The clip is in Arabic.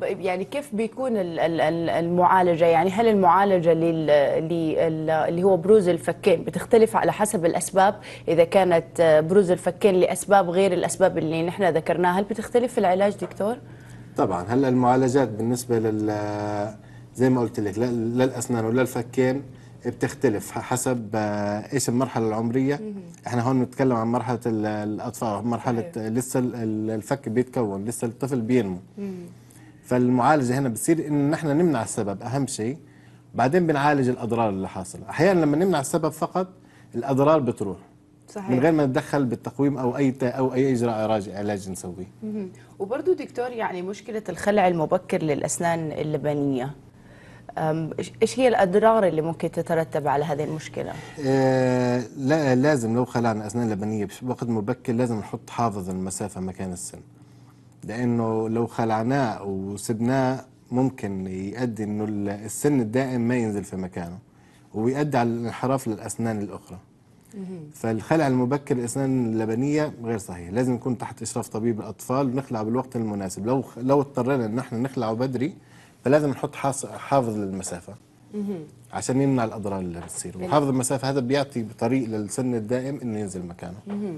يعني كيف بيكون المعالجة يعني هل المعالجة اللي هو بروز الفكين بتختلف على حسب الأسباب إذا كانت بروز الفكين لأسباب غير الأسباب اللي نحن ذكرناها هل بتختلف في العلاج دكتور؟ طبعا هلا المعالجات بالنسبة لل زي ما قلت لك للاسنان وللفكين ولا الفكين بتختلف حسب آه، ايش المرحله العمريه احنا هون بنتكلم عن مرحله الاطفال مرحله أيوه. لسه الفك بيتكون لسه الطفل بينمو فالمعالجه هنا بتصير انه نحن نمنع السبب اهم شيء بعدين بنعالج الاضرار اللي حاصله احيانا لما نمنع السبب فقط الاضرار بتروح صحيح. من غير ما نتدخل بالتقويم او اي او اي اجراء علاج نسويه وبرضه دكتور يعني مشكله الخلع المبكر للاسنان اللبنيه ايش هي الاضرار اللي ممكن تترتب على هذه المشكله؟ آه لا لازم لو خلعنا اسنان لبنيه بوقت مبكر لازم نحط حافظ المسافه مكان السن. لانه لو خلعناه وسبناه ممكن يؤدي انه السن الدائم ما ينزل في مكانه ويؤدي على الانحراف للاسنان الاخرى فالخلع المبكر للاسنان اللبنيه غير صحيح لازم يكون تحت اشراف طبيب الاطفال نخلع بالوقت المناسب لو لو اضطرينا ان احنا نخلعه بدري فلازم نحط حافظ للمسافه عشان يمنع الاضرار اللي بتصير وحافظ المسافه هذا بيعطي طريق للسن الدائم انه ينزل مكانه